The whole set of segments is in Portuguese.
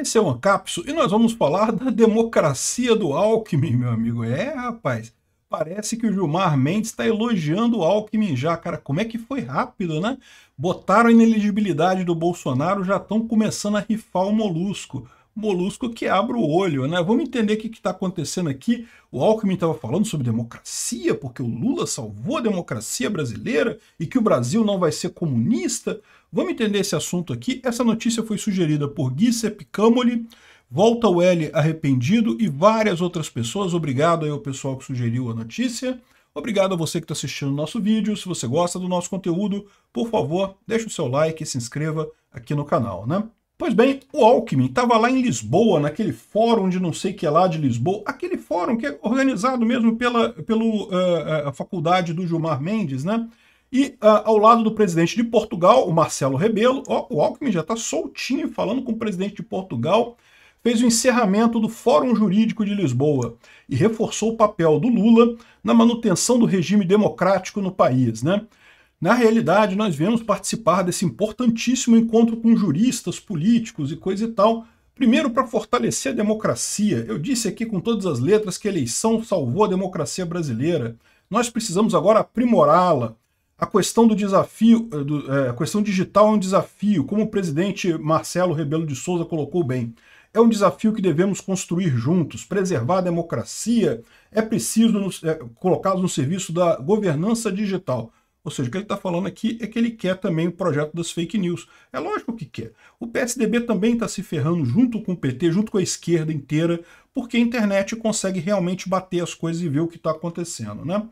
Esse é o Ancapso e nós vamos falar da democracia do Alckmin, meu amigo. É, rapaz, parece que o Gilmar Mendes está elogiando o Alckmin já, cara. Como é que foi rápido, né? Botaram a ineligibilidade do Bolsonaro, já estão começando a rifar o molusco molusco que abre o olho, né? Vamos entender o que está acontecendo aqui. O Alckmin estava falando sobre democracia, porque o Lula salvou a democracia brasileira e que o Brasil não vai ser comunista. Vamos entender esse assunto aqui. Essa notícia foi sugerida por Gui Cepicamoli, Volta o L Arrependido e várias outras pessoas. Obrigado aí ao pessoal que sugeriu a notícia. Obrigado a você que está assistindo o nosso vídeo. Se você gosta do nosso conteúdo, por favor, deixe o seu like e se inscreva aqui no canal, né? Pois bem, o Alckmin estava lá em Lisboa, naquele fórum de não sei que lá de Lisboa, aquele fórum que é organizado mesmo pela pelo, uh, a faculdade do Gilmar Mendes, né? E uh, ao lado do presidente de Portugal, o Marcelo Rebelo, ó, o Alckmin já está soltinho falando com o presidente de Portugal, fez o encerramento do Fórum Jurídico de Lisboa e reforçou o papel do Lula na manutenção do regime democrático no país, né? Na realidade, nós viemos participar desse importantíssimo encontro com juristas, políticos e coisa e tal, primeiro para fortalecer a democracia. Eu disse aqui com todas as letras que a eleição salvou a democracia brasileira. Nós precisamos agora aprimorá-la. A questão do desafio, eh, do, é, a questão digital é um desafio, como o presidente Marcelo Rebelo de Souza colocou bem. É um desafio que devemos construir juntos. Preservar a democracia é preciso é, eh, colocá-los no serviço da governança digital. Ou seja, o que ele está falando aqui é que ele quer também o projeto das fake news. É lógico que quer. O PSDB também está se ferrando junto com o PT, junto com a esquerda inteira, porque a internet consegue realmente bater as coisas e ver o que está acontecendo. Né?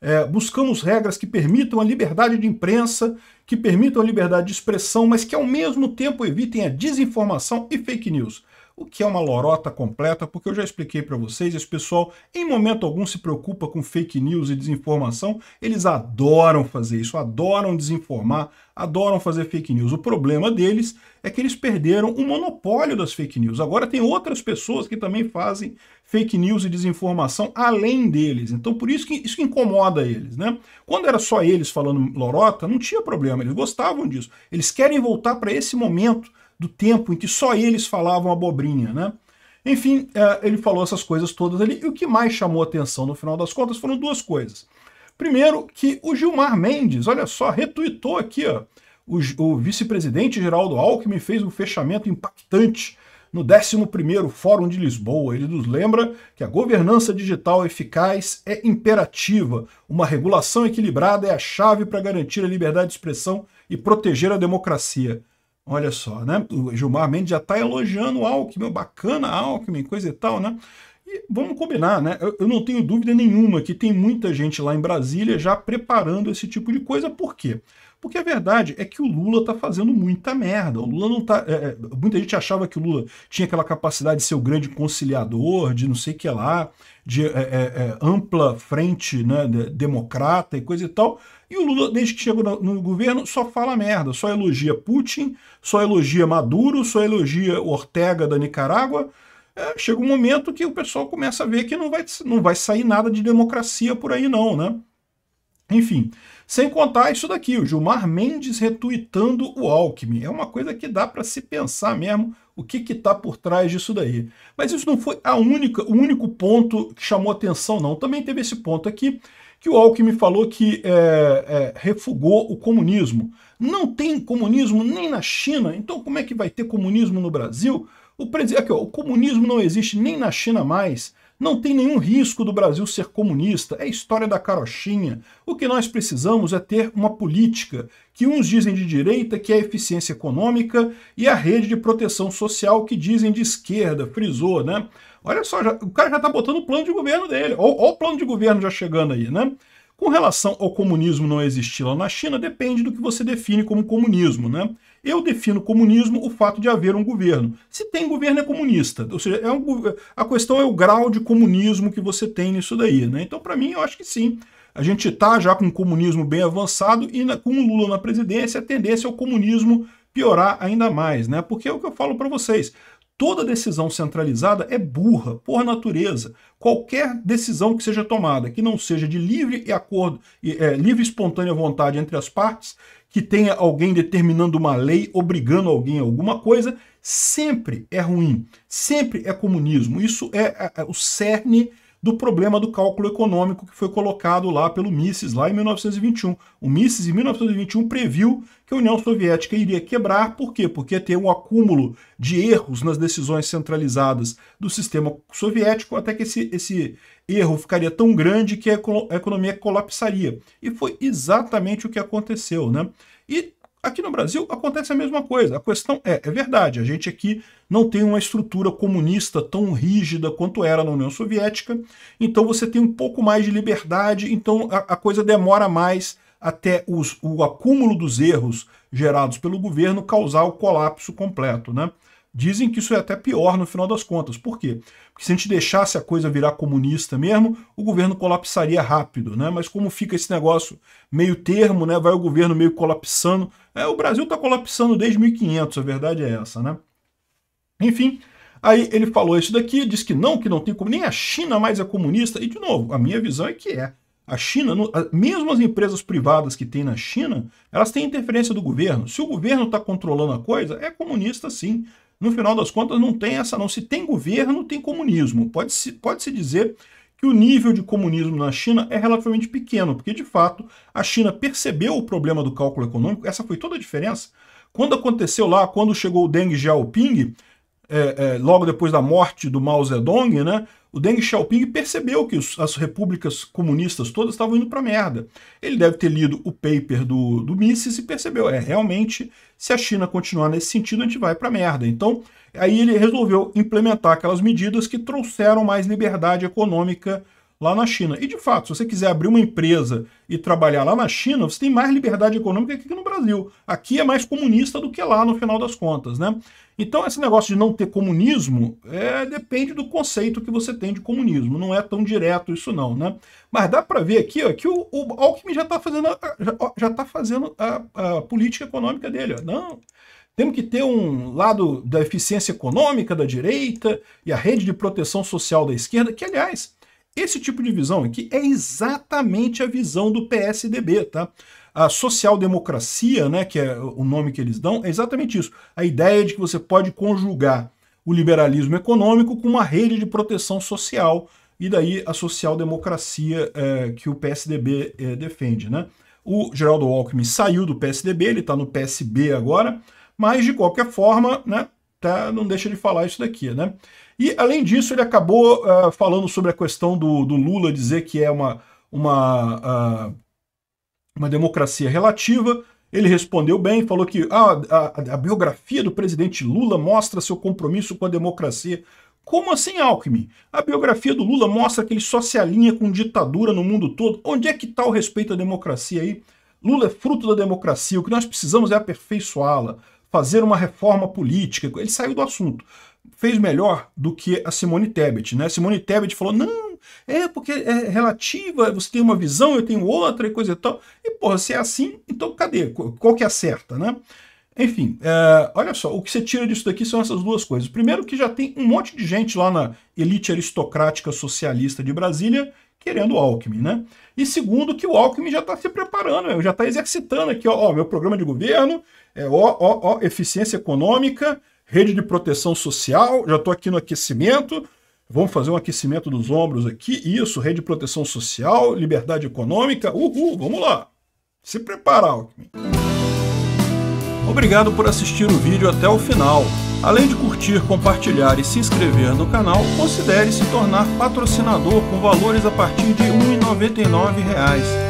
É, buscamos regras que permitam a liberdade de imprensa, que permitam a liberdade de expressão, mas que ao mesmo tempo evitem a desinformação e fake news o que é uma lorota completa, porque eu já expliquei para vocês, esse pessoal em momento algum se preocupa com fake news e desinformação, eles adoram fazer isso, adoram desinformar, adoram fazer fake news. O problema deles é que eles perderam o monopólio das fake news. Agora tem outras pessoas que também fazem fake news e desinformação além deles. Então por isso que isso que incomoda eles, né? Quando era só eles falando lorota, não tinha problema, eles gostavam disso. Eles querem voltar para esse momento do tempo em que só eles falavam abobrinha, né? Enfim, é, ele falou essas coisas todas ali, e o que mais chamou atenção no final das contas foram duas coisas. Primeiro, que o Gilmar Mendes, olha só, retuitou aqui, ó, o, o vice-presidente Geraldo Alckmin fez um fechamento impactante no 11º Fórum de Lisboa. Ele nos lembra que a governança digital eficaz é imperativa. Uma regulação equilibrada é a chave para garantir a liberdade de expressão e proteger a democracia. Olha só, né? O Gilmar Mendes já está elogiando o Alckmin, bacana Alckmin, coisa e tal, né? E vamos combinar, né? Eu, eu não tenho dúvida nenhuma que tem muita gente lá em Brasília já preparando esse tipo de coisa, por quê? Porque a verdade é que o Lula está fazendo muita merda. O Lula não tá. É, é, muita gente achava que o Lula tinha aquela capacidade de ser o grande conciliador, de não sei o que lá, de é, é, é ampla frente né, democrata e coisa e tal. E o Lula, desde que chegou no, no, governo, só fala merda, só elogia Putin, só elogia Maduro, só elogia Ortega da Nicarágua. É, chega um momento que o pessoal começa a ver que não vai, não vai sair nada de democracia por aí, não, né? Enfim, sem contar isso daqui, o Gilmar Mendes retuitando o Alckmin. É uma coisa que dá para se pensar mesmo o que está por trás disso daí. Mas isso não foi a única, o único ponto que chamou atenção, não. Também teve esse ponto aqui, que o Alckmin falou que é, é, refugou o comunismo. Não tem comunismo nem na China, então como é que vai ter comunismo no Brasil? O, aqui, ó, o comunismo não existe nem na China mais. Não tem nenhum risco do Brasil ser comunista, é história da carochinha. O que nós precisamos é ter uma política que uns dizem de direita, que é a eficiência econômica, e a rede de proteção social, que dizem de esquerda, frisou, né? Olha só, já, o cara já está botando o plano de governo dele. Olha o plano de governo já chegando aí, né? Com relação ao comunismo não existir lá na China, depende do que você define como comunismo, né? Eu defino comunismo o fato de haver um governo. Se tem governo, é comunista. Ou seja, é um, a questão é o grau de comunismo que você tem nisso daí, né? Então, para mim, eu acho que sim. A gente está já com um comunismo bem avançado e na, com o Lula na presidência, a tendência é o comunismo piorar ainda mais, né? Porque é o que eu falo para vocês. Toda decisão centralizada é burra, por natureza. Qualquer decisão que seja tomada, que não seja de livre e acordo, é, livre e espontânea vontade entre as partes, que tenha alguém determinando uma lei, obrigando alguém a alguma coisa, sempre é ruim, sempre é comunismo. Isso é, é, é o cerne do problema do cálculo econômico que foi colocado lá pelo Mises, lá em 1921. O Mises, em 1921, previu que a União Soviética iria quebrar, por quê? Porque ia ter um acúmulo de erros nas decisões centralizadas do sistema soviético, até que esse, esse erro ficaria tão grande que a economia colapsaria. E foi exatamente o que aconteceu, né? E Aqui no Brasil acontece a mesma coisa. A questão é, é verdade, a gente aqui não tem uma estrutura comunista tão rígida quanto era na União Soviética, então você tem um pouco mais de liberdade, então a, a coisa demora mais até os, o acúmulo dos erros gerados pelo governo causar o colapso completo, né? Dizem que isso é até pior no final das contas. Por quê? Porque se a gente deixasse a coisa virar comunista mesmo, o governo colapsaria rápido, né? Mas como fica esse negócio meio termo, né? Vai o governo meio colapsando. É, o Brasil está colapsando desde 1500, a verdade é essa, né? Enfim, aí ele falou isso daqui, diz que não, que não tem como, nem a China mais é comunista. E de novo, a minha visão é que é. A China, mesmo as empresas privadas que tem na China, elas têm interferência do governo. Se o governo está controlando a coisa, é comunista sim no final das contas não tem essa não. Se tem governo, tem comunismo. Pode-se pode -se dizer que o nível de comunismo na China é relativamente pequeno, porque de fato a China percebeu o problema do cálculo econômico, essa foi toda a diferença. Quando aconteceu lá, quando chegou o Deng Xiaoping, é, é, logo depois da morte do Mao Zedong, né, o Deng Xiaoping percebeu que os, as repúblicas comunistas todas estavam indo para merda. Ele deve ter lido o paper do, do Mises e percebeu, é, realmente, se a China continuar nesse sentido, a gente vai para merda. Então, aí ele resolveu implementar aquelas medidas que trouxeram mais liberdade econômica lá na China. E de fato, se você quiser abrir uma empresa e trabalhar lá na China, você tem mais liberdade econômica que no Brasil. Aqui é mais comunista do que lá, no final das contas, né? Então, esse negócio de não ter comunismo é, depende do conceito que você tem de comunismo. Não é tão direto isso, não, né? Mas dá para ver aqui ó, que o, o Alckmin já está fazendo, já, já tá fazendo a, a política econômica dele. Ó. Não, temos que ter um lado da eficiência econômica da direita e a rede de proteção social da esquerda, que, aliás, esse tipo de visão aqui é exatamente a visão do PSDB, tá? a social-democracia, né, que é o nome que eles dão, é exatamente isso. A ideia de que você pode conjugar o liberalismo econômico com uma rede de proteção social, e daí a social-democracia é, que o PSDB é, defende. Né? O Geraldo Alckmin saiu do PSDB, ele está no PSB agora, mas de qualquer forma, né, tá, não deixa de falar isso daqui. Né? E, além disso, ele acabou uh, falando sobre a questão do, do, Lula dizer que é uma, uma, uh, uma democracia relativa. Ele respondeu bem, falou que ah, a, a, biografia do presidente Lula mostra seu compromisso com a democracia. Como assim, Alckmin? A biografia do Lula mostra que ele só se alinha com ditadura no mundo todo. Onde é que está o respeito à democracia aí? Lula é fruto da democracia, o que nós precisamos é aperfeiçoá-la, fazer uma reforma política. Ele saiu do assunto fez melhor do que a Simone Tebet, né? Simone Tebet falou, não, é porque é relativa, você tem uma visão, eu tenho outra e coisa e tal. E, porra, se é assim, então cadê? Qual que é a certa, né? Enfim, é, olha só, o que você tira disso daqui são essas duas coisas. Primeiro que já tem um monte de gente lá na elite aristocrática socialista de Brasília querendo o Alckmin, né? E segundo, que o Alckmin já está se preparando, né? já está exercitando aqui, ó, ó, meu programa de governo, é, ó, ó, ó, eficiência econômica, rede de proteção social, já estou aqui no aquecimento, vamos fazer um aquecimento dos ombros aqui, isso, rede de proteção social, liberdade econômica, uhul, vamos lá. Se preparar, Alckmin. Obrigado por assistir o vídeo até o final. Além de curtir, compartilhar e se inscrever no canal, considere se tornar patrocinador com valores a partir de R$ 1,99